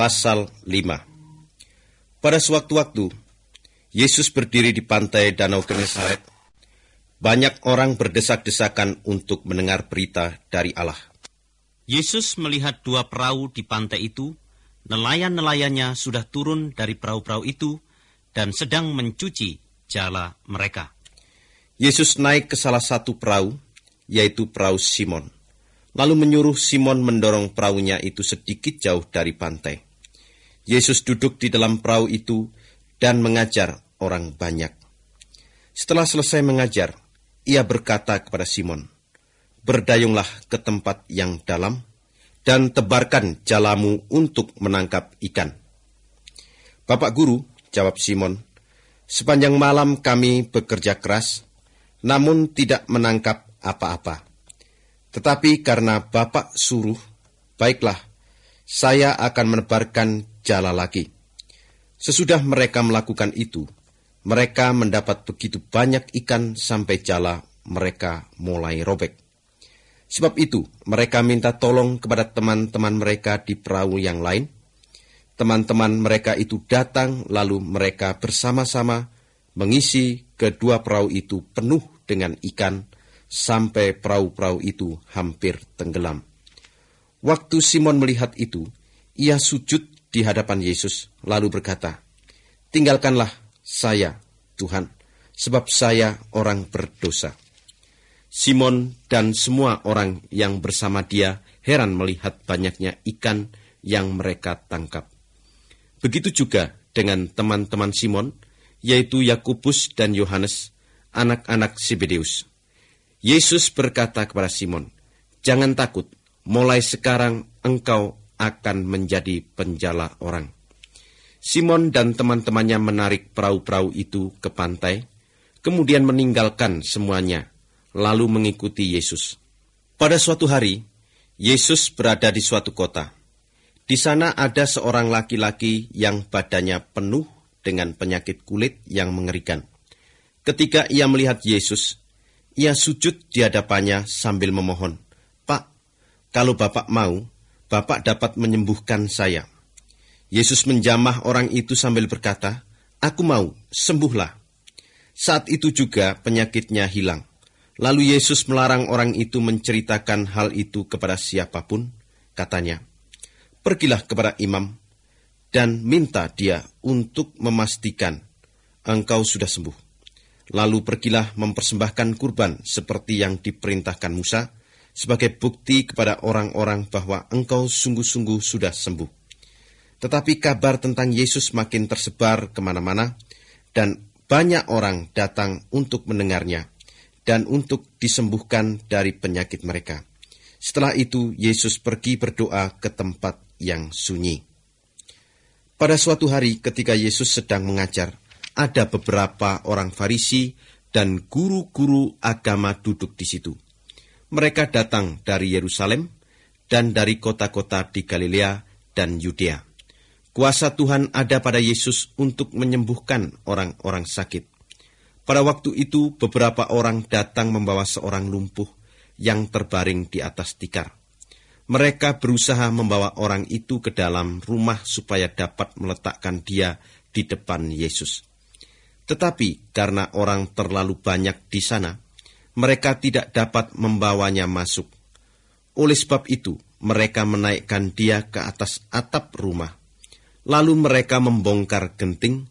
pasal 5. Pada suatu waktu Yesus berdiri di pantai Danau Genesaret. Banyak orang berdesak-desakan untuk mendengar berita dari Allah. Yesus melihat dua perahu di pantai itu, nelayan-nelayannya sudah turun dari perahu-perahu itu dan sedang mencuci jala mereka. Yesus naik ke salah satu perahu, yaitu perahu Simon, lalu menyuruh Simon mendorong perahunya itu sedikit jauh dari pantai. Yesus duduk di dalam perahu itu dan mengajar orang banyak. Setelah selesai mengajar, ia berkata kepada Simon, "Berdayunglah ke tempat yang dalam dan tebarkan jalamu untuk menangkap ikan." Bapak guru, jawab Simon, "Sepanjang malam kami bekerja keras, namun tidak menangkap apa-apa. Tetapi karena Bapak suruh, baiklah, saya akan menebarkan jala lagi. Sesudah mereka melakukan itu, mereka mendapat begitu banyak ikan sampai jala mereka mulai robek. Sebab itu, mereka minta tolong kepada teman-teman mereka di perahu yang lain. Teman-teman mereka itu datang, lalu mereka bersama-sama mengisi kedua perahu itu penuh dengan ikan, sampai perahu-perahu itu hampir tenggelam. Waktu Simon melihat itu, ia sujud di hadapan Yesus, lalu berkata, "Tinggalkanlah saya, Tuhan, sebab saya orang berdosa." Simon dan semua orang yang bersama dia heran melihat banyaknya ikan yang mereka tangkap. Begitu juga dengan teman-teman Simon, yaitu Yakobus dan Yohanes, anak-anak Sibedeus. Yesus berkata kepada Simon, "Jangan takut, mulai sekarang engkau akan menjadi penjala orang. Simon dan teman-temannya menarik perahu-perahu itu ke pantai, kemudian meninggalkan semuanya, lalu mengikuti Yesus. Pada suatu hari, Yesus berada di suatu kota. Di sana ada seorang laki-laki yang badannya penuh dengan penyakit kulit yang mengerikan. Ketika ia melihat Yesus, ia sujud di hadapannya sambil memohon, "Pak, kalau Bapak mau, Bapak dapat menyembuhkan saya. Yesus menjamah orang itu sambil berkata, Aku mau, sembuhlah. Saat itu juga penyakitnya hilang. Lalu Yesus melarang orang itu menceritakan hal itu kepada siapapun. Katanya, Pergilah kepada imam dan minta dia untuk memastikan engkau sudah sembuh. Lalu pergilah mempersembahkan kurban seperti yang diperintahkan Musa, sebagai bukti kepada orang-orang bahwa engkau sungguh-sungguh sudah sembuh. Tetapi kabar tentang Yesus makin tersebar kemana-mana, dan banyak orang datang untuk mendengarnya dan untuk disembuhkan dari penyakit mereka. Setelah itu, Yesus pergi berdoa ke tempat yang sunyi. Pada suatu hari, ketika Yesus sedang mengajar, ada beberapa orang Farisi dan guru-guru agama duduk di situ mereka datang dari Yerusalem dan dari kota-kota di Galilea dan Yudea. Kuasa Tuhan ada pada Yesus untuk menyembuhkan orang-orang sakit. Pada waktu itu, beberapa orang datang membawa seorang lumpuh yang terbaring di atas tikar. Mereka berusaha membawa orang itu ke dalam rumah supaya dapat meletakkan dia di depan Yesus. Tetapi karena orang terlalu banyak di sana, mereka tidak dapat membawanya masuk. Oleh sebab itu, mereka menaikkan dia ke atas atap rumah. Lalu mereka membongkar genting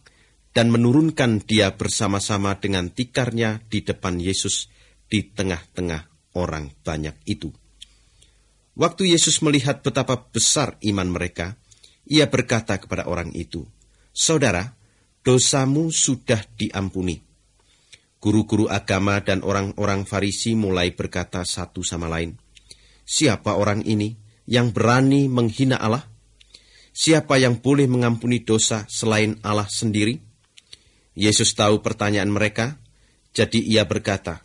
dan menurunkan dia bersama-sama dengan tikarnya di depan Yesus di tengah-tengah orang banyak itu. Waktu Yesus melihat betapa besar iman mereka, ia berkata kepada orang itu, Saudara, dosamu sudah diampuni. Guru-guru agama dan orang-orang Farisi mulai berkata satu sama lain, "Siapa orang ini yang berani menghina Allah? Siapa yang boleh mengampuni dosa selain Allah sendiri?" Yesus tahu pertanyaan mereka, jadi ia berkata,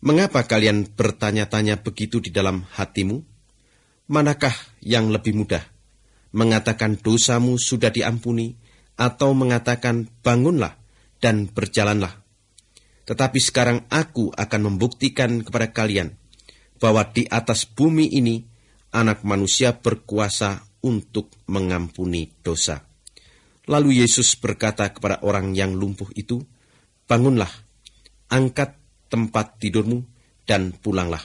"Mengapa kalian bertanya-tanya begitu di dalam hatimu? Manakah yang lebih mudah, mengatakan dosamu sudah diampuni, atau mengatakan bangunlah dan berjalanlah?" Tetapi sekarang aku akan membuktikan kepada kalian bahwa di atas bumi ini anak manusia berkuasa untuk mengampuni dosa. Lalu Yesus berkata kepada orang yang lumpuh itu, Bangunlah, angkat tempat tidurmu, dan pulanglah.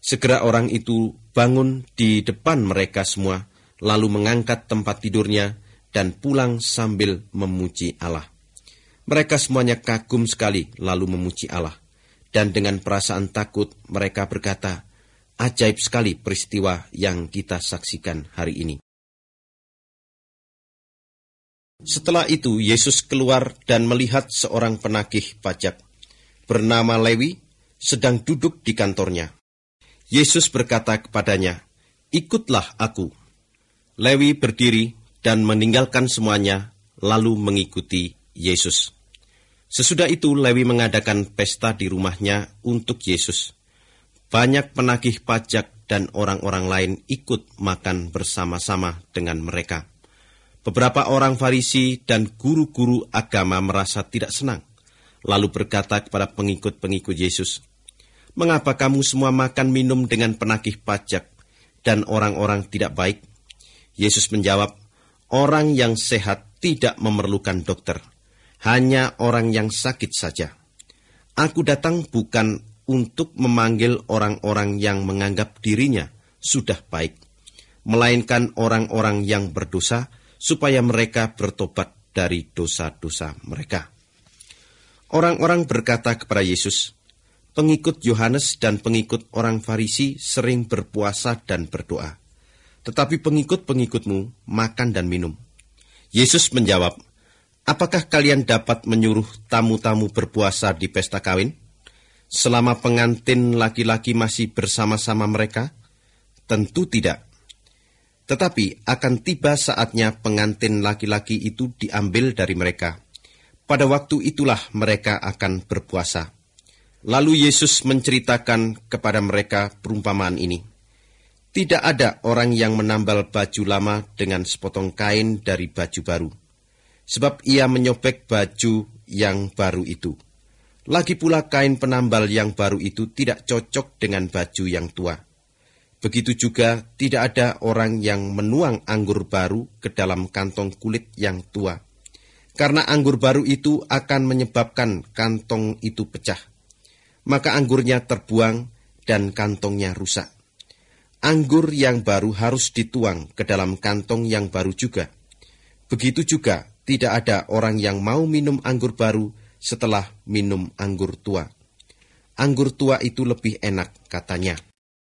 Segera orang itu bangun di depan mereka semua, lalu mengangkat tempat tidurnya dan pulang sambil memuji Allah. Mereka semuanya kagum sekali lalu memuji Allah. Dan dengan perasaan takut mereka berkata, ajaib sekali peristiwa yang kita saksikan hari ini. Setelah itu Yesus keluar dan melihat seorang penagih pajak bernama Lewi sedang duduk di kantornya. Yesus berkata kepadanya, "Ikutlah aku." Lewi berdiri dan meninggalkan semuanya lalu mengikuti Yesus. Sesudah itu Lewi mengadakan pesta di rumahnya untuk Yesus. Banyak penagih pajak dan orang-orang lain ikut makan bersama-sama dengan mereka. Beberapa orang Farisi dan guru-guru agama merasa tidak senang, lalu berkata kepada pengikut-pengikut Yesus, "Mengapa kamu semua makan minum dengan penagih pajak dan orang-orang tidak baik?" Yesus menjawab, "Orang yang sehat tidak memerlukan dokter." hanya orang yang sakit saja. Aku datang bukan untuk memanggil orang-orang yang menganggap dirinya sudah baik, melainkan orang-orang yang berdosa, supaya mereka bertobat dari dosa-dosa mereka. Orang-orang berkata kepada Yesus, "Pengikut Yohanes dan pengikut orang Farisi sering berpuasa dan berdoa, tetapi pengikut-pengikutmu makan dan minum." Yesus menjawab, Apakah kalian dapat menyuruh tamu-tamu berpuasa di pesta kawin? Selama pengantin laki-laki masih bersama-sama mereka? Tentu tidak. Tetapi akan tiba saatnya pengantin laki-laki itu diambil dari mereka. Pada waktu itulah mereka akan berpuasa. Lalu Yesus menceritakan kepada mereka perumpamaan ini. Tidak ada orang yang menambal baju lama dengan sepotong kain dari baju baru sebab ia menyobek baju yang baru itu. Lagi pula kain penambal yang baru itu tidak cocok dengan baju yang tua. Begitu juga tidak ada orang yang menuang anggur baru ke dalam kantong kulit yang tua. Karena anggur baru itu akan menyebabkan kantong itu pecah. Maka anggurnya terbuang dan kantongnya rusak. Anggur yang baru harus dituang ke dalam kantong yang baru juga. Begitu juga tidak ada orang yang mau minum anggur baru setelah minum anggur tua. Anggur tua itu lebih enak, katanya.